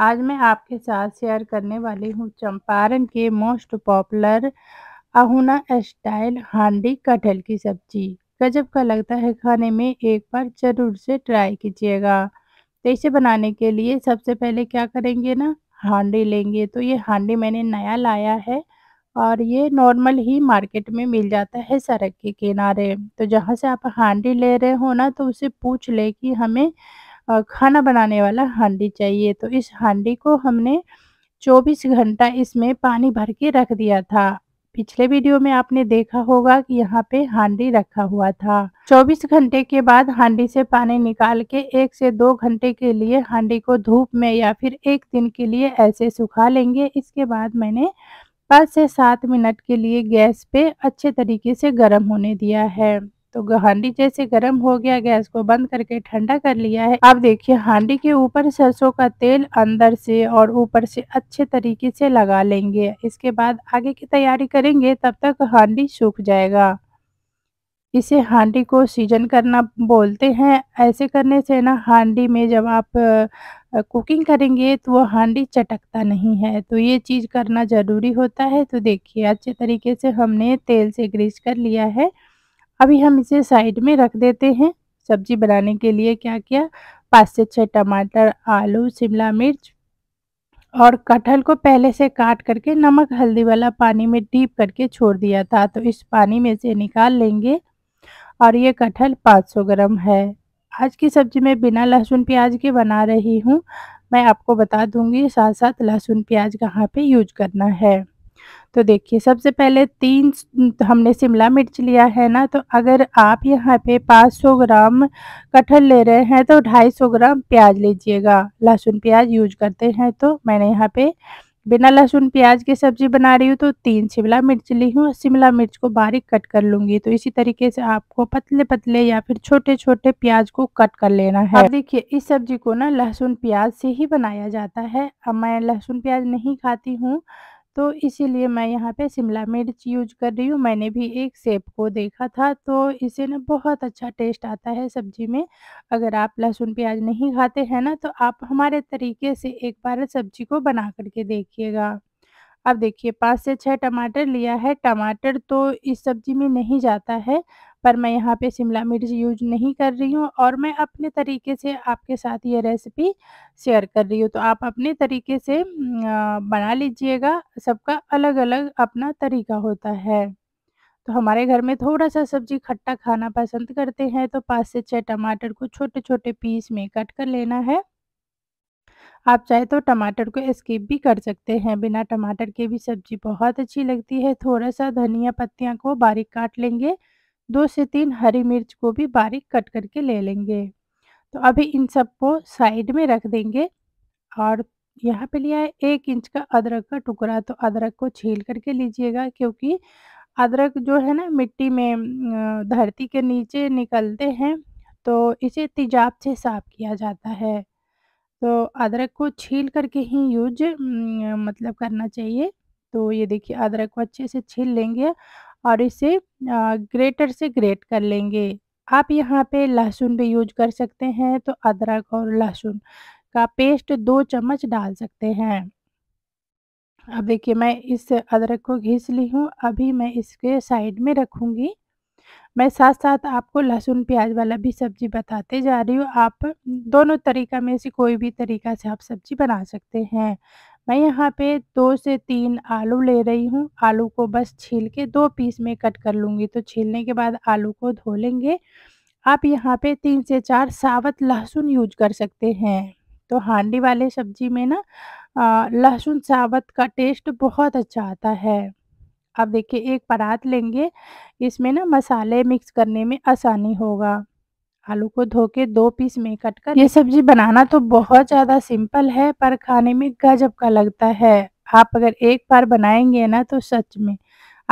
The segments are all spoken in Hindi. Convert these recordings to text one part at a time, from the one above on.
आज मैं आपके साथ शेयर करने वाली हूँ चंपारण के मोस्ट पॉपुलर अहुना स्टाइल हांडी कटहल की सब्जी गजब का लगता है खाने में एक बार जरूर से ट्राई कीजिएगा तो इसे बनाने के लिए सबसे पहले क्या करेंगे ना हांडी लेंगे तो ये हांडी मैंने नया लाया है और ये नॉर्मल ही मार्केट में मिल जाता है सड़क के किनारे तो जहाँ से आप हांडी ले रहे हो ना तो उसे पूछ ले कि हमें खाना बनाने वाला हांडी चाहिए तो इस हांडी को हमने 24 घंटा इसमें पानी भर के रख दिया था पिछले वीडियो में आपने देखा होगा कि यहाँ पे हांडी रखा हुआ था 24 घंटे के बाद हांडी से पानी निकाल के एक से दो घंटे के लिए हांडी को धूप में या फिर एक दिन के लिए ऐसे सुखा लेंगे इसके बाद मैंने पाँच से सात मिनट के लिए गैस पे अच्छे तरीके से गर्म होने दिया है तो हांडी जैसे गर्म हो गया गैस को बंद करके ठंडा कर लिया है अब देखिए हांडी के ऊपर सरसों का तेल अंदर से और ऊपर से अच्छे तरीके से लगा लेंगे इसके बाद आगे की तैयारी करेंगे तब तक हांडी सूख जाएगा इसे हांडी को सीजन करना बोलते हैं ऐसे करने से ना हांडी में जब आप कुकिंग करेंगे तो वो हांडी चटकता नहीं है तो ये चीज़ करना ज़रूरी होता है तो देखिए अच्छे तरीके से हमने तेल से ग्रीस कर लिया है अभी हम इसे साइड में रख देते हैं सब्जी बनाने के लिए क्या किया पाँच से छः टमाटर आलू शिमला मिर्च और कटहल को पहले से काट करके नमक हल्दी वाला पानी में डीप करके छोड़ दिया था तो इस पानी में से निकाल लेंगे और ये कटहल 500 ग्राम है आज की सब्ज़ी में बिना लहसुन प्याज के बना रही हूँ मैं आपको बता दूंगी साथ साथ लहसुन प्याज कहाँ पे यूज करना है तो देखिए सबसे पहले तीन हमने शिमला मिर्च लिया है ना तो अगर आप यहाँ पे 500 ग्राम कटहल ले रहे हैं तो 250 ग्राम प्याज लीजिएगा लहसुन प्याज यूज करते हैं तो मैंने यहाँ पे बिना लहसुन प्याज की सब्ज़ी बना रही हूँ तो तीन शिमला मिर्च ली हूँ शिमला मिर्च को बारीक कट कर लूँगी तो इसी तरीके से आपको पतले पतले या फिर छोटे छोटे प्याज को कट कर लेना है अब देखिए इस सब्ज़ी को ना लहसुन प्याज से ही बनाया जाता है अब मैं लहसुन प्याज नहीं खाती हूँ तो इसीलिए मैं यहाँ पे शिमला मिर्च यूज कर रही हूँ मैंने भी एक सेब को देखा था तो इसे ना बहुत अच्छा टेस्ट आता है सब्जी में अगर आप लहसुन प्याज नहीं खाते हैं ना तो आप हमारे तरीके से एक बार सब्जी को बना करके देखिएगा अब देखिए पाँच से छः टमाटर लिया है टमाटर तो इस सब्जी में नहीं जाता है पर मैं यहाँ पे शिमला मिर्च यूज नहीं कर रही हूँ और मैं अपने तरीके से आपके साथ ये रेसिपी शेयर कर रही हूँ तो आप अपने तरीके से बना लीजिएगा सबका अलग अलग अपना तरीका होता है तो हमारे घर में थोड़ा सा सब्जी खट्टा खाना पसंद करते हैं तो पाँच से छः टमाटर को छोटे छोटे पीस में कट कर लेना है आप चाहे तो टमाटर को स्किप भी कर सकते हैं बिना टमाटर के भी सब्जी बहुत अच्छी लगती है थोड़ा सा धनिया पत्तियाँ को बारीक काट लेंगे दो से तीन हरी मिर्च को भी बारीक कट करके ले लेंगे तो अभी इन सबको साइड में रख देंगे और यहाँ पे लिया है एक इंच का अदरक का टुकड़ा तो अदरक को छील करके लीजिएगा क्योंकि अदरक जो है ना मिट्टी में धरती के नीचे निकलते हैं तो इसे तेजाब से साफ किया जाता है तो अदरक को छील करके ही यूज मतलब करना चाहिए तो ये देखिए अदरक को अच्छे से छील लेंगे और इसे ग्रेटर से ग्रेट कर लेंगे आप यहाँ पे लहसुन भी यूज कर सकते हैं तो अदरक और लहसुन का पेस्ट दो चम्मच डाल सकते हैं अब देखिए मैं इस अदरक को घिस ली हूँ अभी मैं इसके साइड में रखूँगी मैं साथ साथ आपको लहसुन प्याज वाला भी सब्जी बताते जा रही हूँ आप दोनों तरीका में से कोई भी तरीका से आप सब्जी बना सकते हैं मैं यहाँ पे दो से तीन आलू ले रही हूँ आलू को बस छील के दो पीस में कट कर लूँगी तो छीलने के बाद आलू को धो लेंगे आप यहाँ पे तीन से चार सावत लहसुन यूज कर सकते हैं तो हांडी वाले सब्जी में ना लहसुन सावत का टेस्ट बहुत अच्छा आता है अब देखिए एक परात लेंगे इसमें ना मसाले मिक्स करने में आसानी होगा आलू को धो के दो पीस में कट कर ये सब्जी बनाना तो बहुत ज़्यादा सिंपल है पर खाने में गजब का लगता है आप अगर एक बार बनाएंगे ना तो सच में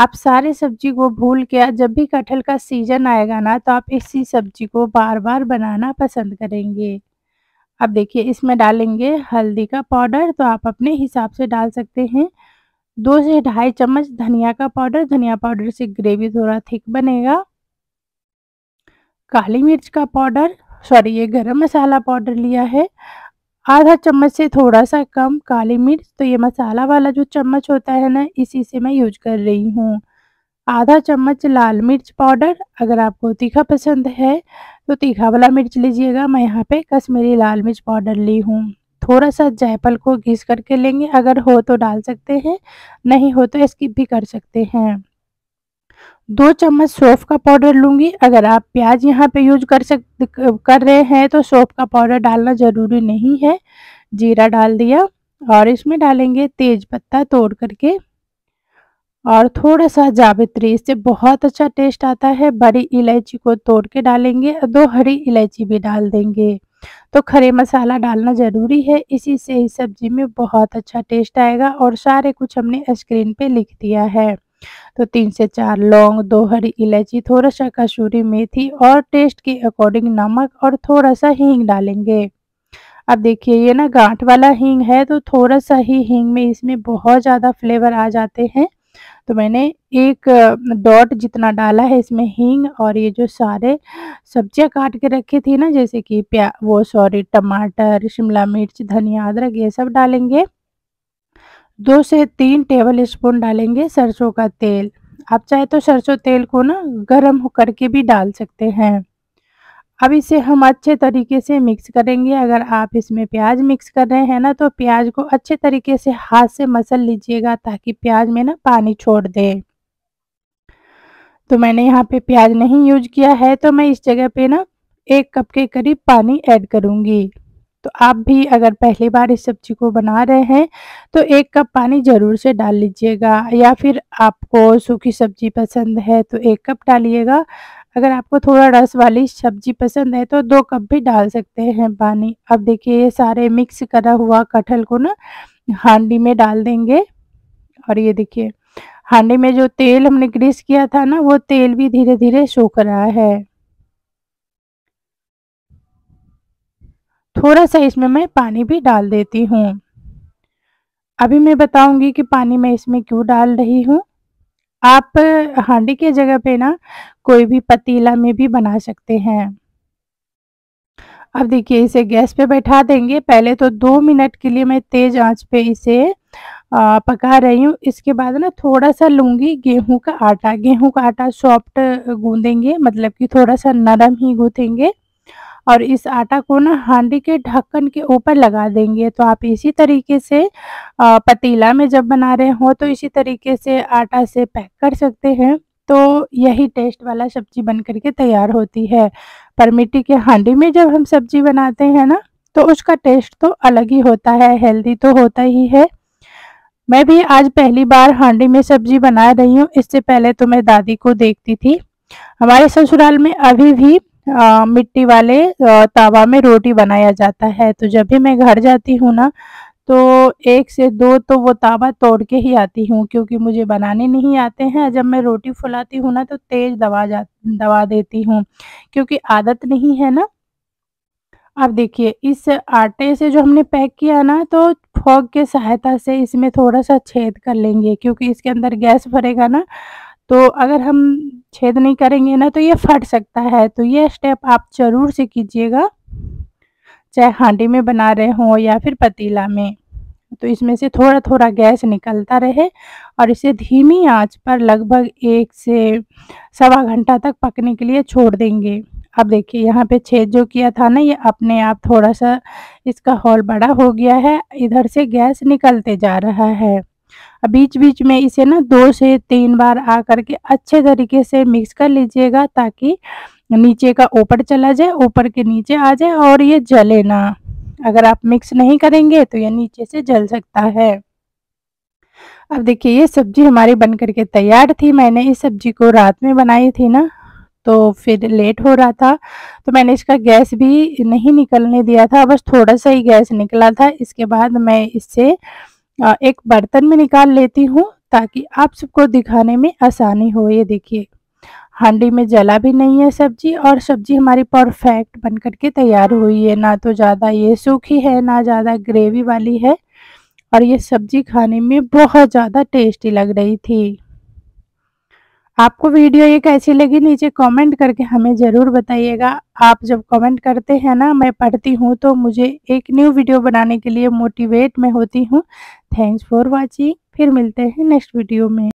आप सारे सब्जी को भूल के जब भी कटहल का सीजन आएगा ना तो आप इसी सब्जी को बार बार बनाना पसंद करेंगे अब देखिए इसमें डालेंगे हल्दी का पाउडर तो आप अपने हिसाब से डाल सकते हैं दो से ढाई चम्मच धनिया का पाउडर धनिया पाउडर से ग्रेवी थोड़ा थिक बनेगा काली मिर्च का पाउडर सॉरी ये गरम मसाला पाउडर लिया है आधा चम्मच से थोड़ा सा कम काली मिर्च तो ये मसाला वाला जो चम्मच होता है ना इसी से मैं यूज कर रही हूँ आधा चम्मच लाल मिर्च पाउडर अगर आपको तीखा पसंद है तो तीखा वाला मिर्च लीजिएगा मैं यहाँ पे कश्मीरी लाल मिर्च पाउडर ली हूँ थोड़ा सा जायफल को घिस करके लेंगे अगर हो तो डाल सकते हैं नहीं हो तो स्किप भी कर सकते हैं दो चम्मच सौफ का पाउडर लूंगी अगर आप प्याज यहाँ पे यूज कर सक कर रहे हैं तो सौफ का पाउडर डालना ज़रूरी नहीं है जीरा डाल दिया और इसमें डालेंगे तेज पत्ता तोड़ करके और थोड़ा सा जावित्री इससे बहुत अच्छा टेस्ट आता है बड़ी इलायची को तोड़ के डालेंगे दो हरी इलायची भी डाल देंगे तो खरे मसाला डालना ज़रूरी है इसी से इस सब्ज़ी में बहुत अच्छा टेस्ट आएगा और सारे कुछ हमने स्क्रीन पे लिख दिया है तो तीन से चार लौंग दो हरी इलायची थोड़ा सा कसूरी मेथी और टेस्ट के अकॉर्डिंग नमक और थोड़ा सा हींग डालेंगे अब देखिए ये ना गांठ वाला हींग है तो थोड़ा सा ही हींग में इसमें बहुत ज़्यादा फ्लेवर आ जाते हैं तो मैंने एक डॉट जितना डाला है इसमें हींग और ये जो सारे सब्जियां काट के रखी थी ना जैसे कि प्या वो सॉरी टमाटर शिमला मिर्च धनिया अदरक ये सब डालेंगे दो से तीन टेबल स्पून डालेंगे सरसों का तेल आप चाहे तो सरसों तेल को ना गर्म करके भी डाल सकते हैं अब इसे हम अच्छे तरीके से मिक्स करेंगे अगर आप इसमें प्याज मिक्स कर रहे हैं ना तो प्याज को अच्छे तरीके से हाथ से मसल लीजिएगा ताकि प्याज में ना पानी छोड़ दे तो मैंने यहाँ पे प्याज नहीं यूज किया है तो मैं इस जगह पे ना एक कप के करीब पानी ऐड करूँगी तो आप भी अगर पहली बार इस सब्जी को बना रहे हैं तो एक कप पानी ज़रूर से डाल लीजिएगा या फिर आपको सूखी सब्जी पसंद है तो एक कप डालिएगा अगर आपको थोड़ा रस वाली सब्जी पसंद है तो दो कप भी डाल सकते हैं पानी अब देखिए ये सारे मिक्स करा हुआ कटहल को ना हांडी में डाल देंगे और ये देखिए हांडी में जो तेल हमने ग्रीस किया था ना वो तेल भी धीरे धीरे सूख रहा है थोड़ा सा इसमें मैं पानी भी डाल देती हूँ अभी मैं बताऊंगी कि पानी मैं इसमें क्यों डाल रही हूँ आप हांडी के जगह पे ना कोई भी पतीला में भी बना सकते हैं अब देखिए इसे गैस पे बैठा देंगे पहले तो दो मिनट के लिए मैं तेज आंच पे इसे पका रही हूँ इसके बाद ना थोड़ा सा लूँगी गेहूं का आटा गेहूं का आटा सॉफ्ट गूंदेंगे मतलब कि थोड़ा सा नरम ही गूंथेंगे और इस आटा को ना हांडी के ढक्कन के ऊपर लगा देंगे तो आप इसी तरीके से पतीला में जब बना रहे हो तो इसी तरीके से आटा से पैक कर सकते हैं तो यही टेस्ट वाला सब्जी बन करके तैयार होती है पर मिट्टी के हांडी में जब हम सब्जी बनाते हैं ना तो उसका टेस्ट तो अलग ही होता है हेल्दी तो होता ही है मैं भी आज पहली बार हांडी में सब्जी बना रही हूँ इससे पहले तो मैं दादी को देखती थी हमारे ससुराल में अभी भी आ, मिट्टी वाले तावा में रोटी बनाया जाता है तो जब भी मैं घर जाती हूँ ना तो एक से दो तो वो तावा तोड़ के ही आती हूँ क्योंकि मुझे बनाने नहीं आते हैं जब मैं रोटी फुलाती हूँ ना तो तेज़ दबा जा दबा देती हूँ क्योंकि आदत नहीं है ना अब देखिए इस आटे से जो हमने पैक किया ना तो फोग के सहायता से इसमें थोड़ा सा छेद कर लेंगे क्योंकि इसके अंदर गैस भरेगा ना तो अगर हम छेद नहीं करेंगे ना तो ये फट सकता है तो ये स्टेप आप ज़रूर से कीजिएगा चाहे हांडी में बना रहे हों या फिर पतीला में तो इसमें से थोड़ा थोड़ा गैस निकलता रहे और इसे धीमी आंच पर लगभग एक से सवा घंटा तक पकने के लिए छोड़ देंगे अब देखिए यहाँ पे छेद जो किया था ना ये अपने आप थोड़ा सा इसका हॉल बड़ा हो गया है इधर से गैस निकलते जा रहा है बीच बीच में इसे ना दो से तीन बार आ करके अच्छे तरीके से मिक्स कर लीजिएगा ताकि नीचे का ऊपर चला जाए ऊपर के नीचे आ जाए और ये जले ना अगर आप मिक्स नहीं करेंगे तो ये नीचे से जल सकता है अब देखिए ये सब्जी हमारी बन करके तैयार थी मैंने इस सब्जी को रात में बनाई थी ना तो फिर लेट हो रहा था तो मैंने इसका गैस भी नहीं निकलने दिया था बस थोड़ा सा ही गैस निकला था इसके बाद मैं इससे एक बर्तन में निकाल लेती हूँ ताकि आप सबको दिखाने में आसानी हो ये देखिए हांडी में जला भी नहीं है सब्जी और सब्जी हमारी परफेक्ट बन करके तैयार हुई है ना तो ज़्यादा ये सूखी है ना ज़्यादा ग्रेवी वाली है और ये सब्जी खाने में बहुत ज़्यादा टेस्टी लग रही थी आपको वीडियो ये कैसी लगी नीचे कमेंट करके हमें ज़रूर बताइएगा आप जब कमेंट करते हैं ना मैं पढ़ती हूँ तो मुझे एक न्यू वीडियो बनाने के लिए मोटिवेट मैं होती हूँ थैंक्स फॉर वॉचिंग फिर मिलते हैं नेक्स्ट वीडियो में